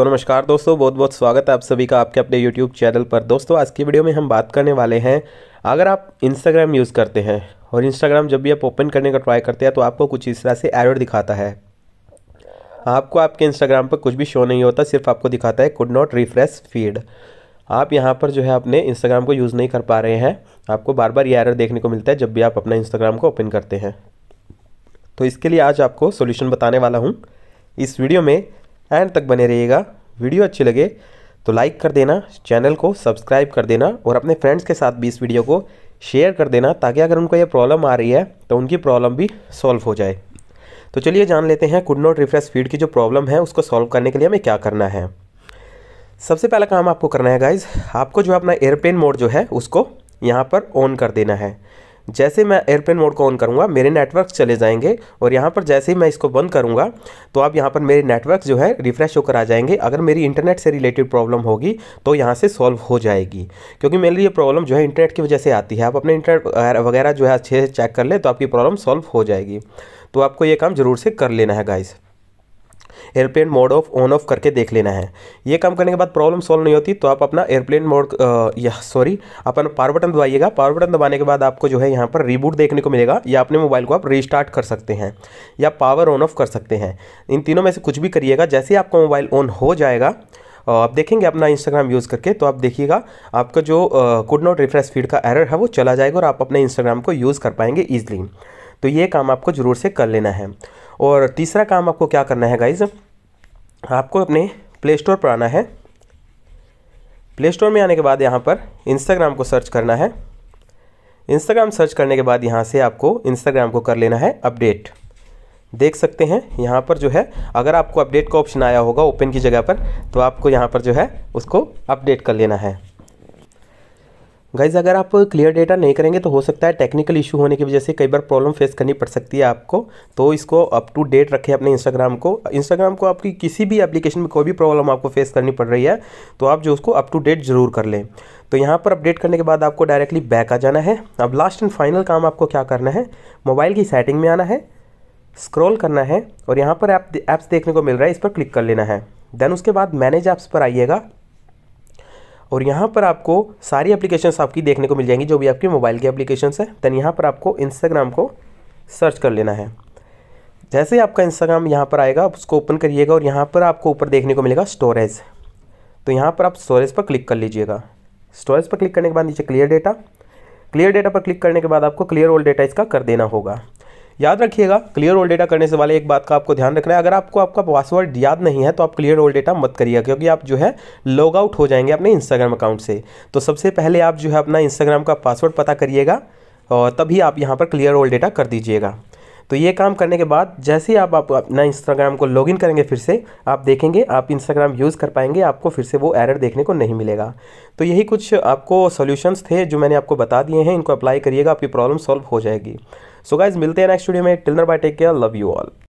तो नमस्कार दोस्तों बहुत बहुत स्वागत है आप सभी का आपके अपने YouTube चैनल पर दोस्तों आज की वीडियो में हम बात करने वाले हैं अगर आप Instagram यूज़ करते हैं और Instagram जब भी आप ओपन करने का ट्राई करते हैं तो आपको कुछ इस तरह से एरर दिखाता है आपको आपके इंस्टाग्राम पर कुछ भी शो नहीं होता सिर्फ आपको दिखाता है कुड नॉट रिफ्रेश फीड आप यहाँ पर जो है अपने इंस्टाग्राम को यूज़ नहीं कर पा रहे हैं आपको बार बार ये एरर देखने को मिलता है जब भी आप अपना इंस्टाग्राम को ओपन करते हैं तो इसके लिए आज आपको सोल्यूशन बताने वाला हूँ इस वीडियो में एंड तक बने रहिएगा वीडियो अच्छी लगे तो लाइक कर देना चैनल को सब्सक्राइब कर देना और अपने फ्रेंड्स के साथ भी इस वीडियो को शेयर कर देना ताकि अगर उनको ये प्रॉब्लम आ रही है तो उनकी प्रॉब्लम भी सॉल्व हो जाए तो चलिए जान लेते हैं कुड नॉट रिफ्रेश फीड की जो प्रॉब्लम है उसको सॉल्व करने के लिए हमें क्या करना है सबसे पहला काम आपको करना है गाइज आपको जो अपना एयरप्लेन मोड जो है उसको यहाँ पर ऑन कर देना है जैसे मैं एयरप्लेन मोड को ऑन करूँगा मेरे नेटवर्क चले जाएंगे और यहाँ पर जैसे ही मैं इसको बंद करूँगा तो आप यहाँ पर मेरे नेटवर्क जो है रिफ्रेश होकर आ जाएंगे अगर मेरी इंटरनेट से रिलेटेड प्रॉब्लम होगी तो यहाँ से सॉल्व हो जाएगी क्योंकि मेरे लिए प्रॉब्लम जो है इंटरनेट की वजह से आती है आप अपने इंटरनेट वगैरह जो है अच्छे से चेक कर ले तो आपकी प्रॉब्लम सॉल्व हो जाएगी तो आपको ये काम ज़रूर से कर लेना है guys airplane mode off on off करके देख लेना है ये काम करने के बाद प्रॉब्लम सॉल्व नहीं होती तो आप अपना एयरप्लेन मोड या सॉरी अपन पावर बटन दबाइएगा पावर बटन दबाने के बाद आपको जो है यहाँ पर रिबूट देखने को मिलेगा या अपने मोबाइल को आप रिस्टार्ट कर सकते हैं या पावर ऑन ऑफ कर सकते हैं इन तीनों में से कुछ भी करिएगा जैसे ही आपका मोबाइल ऑन हो जाएगा आप देखेंगे अपना इंस्टाग्राम यूज़ करके तो आप देखिएगा आपका जो कुड नॉट रिफ्रेश फीड का एरर है वो चला जाएगा और आप अपने इंस्टाग्राम को यूज़ कर पाएंगे ईजिली तो ये काम आपको ज़रूर से कर लेना है और तीसरा काम आपको क्या करना है गाइज़ आपको अपने प्ले स्टोर पर आना है प्ले स्टोर में आने के बाद यहाँ पर इंस्टाग्राम को सर्च करना है इंस्टाग्राम सर्च करने के बाद यहाँ से आपको इंस्टाग्राम को कर लेना है अपडेट देख सकते हैं यहाँ पर जो है अगर आपको अपडेट का ऑप्शन आया होगा ओपन की जगह पर तो आपको यहाँ पर जो है उसको अपडेट कर लेना है गाइज अगर आप क्लियर डेटा नहीं करेंगे तो हो सकता है टेक्निकल इशू होने की वजह से कई बार प्रॉब्लम फेस करनी पड़ सकती है आपको तो इसको अप टू डेट रखें अपने इंस्टाग्राम को इंस्टाग्राम को आपकी किसी भी एप्लीकेशन में कोई भी प्रॉब्लम आपको फेस करनी पड़ रही है तो आप जो उसको अप टू डेट जरूर कर लें तो यहाँ पर अपडेट करने के बाद आपको डायरेक्टली बैक आ जाना है अब लास्ट एंड फाइनल काम आपको क्या करना है मोबाइल की सेटिंग में आना है स्क्रॉल करना है और यहाँ पर ऐप्स देखने को मिल रहा है इस पर क्लिक कर लेना है देन उसके बाद मैनेज ऐप्स पर आइएगा और यहाँ पर आपको सारी एप्लीकेशन आपकी देखने को मिल जाएंगी जो भी आपकी मोबाइल की एप्लीकेशन है देन यहाँ पर आपको इंस्टाग्राम को सर्च कर लेना है जैसे ही आपका इंस्टाग्राम यहाँ पर आएगा आप उसको ओपन करिएगा और यहाँ पर आपको ऊपर देखने को मिलेगा स्टोरेज तो यहाँ पर आप स्टोरेज पर क्लिक कर लीजिएगा स्टोरेज पर क्लिक करने के बाद नीचे क्लियर डेटा क्लियर डेटा पर क्लिक करने के बाद आपको क्लियर ऑल डेटा इसका कर देना होगा याद रखिएगा क्लियर ओल्ड डेटा करने से वाले एक बात का आपको ध्यान रखना है अगर आपको आपका पासवर्ड याद नहीं है तो आप क्लियर ओल्ड डेटा मत करिएगा क्योंकि आप जो है लॉग आउट हो जाएंगे अपने इंस्टाग्राम अकाउंट से तो सबसे पहले आप जो है अपना इंस्टाग्राम का पासवर्ड पता करिएगा और तभी आप यहाँ पर क्लियर ओल्ड डेटा कर दीजिएगा तो ये काम करने के बाद जैसे ही आप, अपना इंस्टाग्राम को लॉगिन करेंगे फिर से आप देखेंगे आप इंस्टाग्राम यूज़ कर पाएंगे आपको फिर से वो एरर देखने को नहीं मिलेगा तो यही कुछ आपको सोल्यूशंस थे जो मैंने आपको बता दिए हैं इनको अप्लाई करिएगा आपकी प्रॉब्लम सॉल्व हो जाएगी सो so गाइज मिलते हैं नेक्स्ट वीडियो में till then bye take care love you all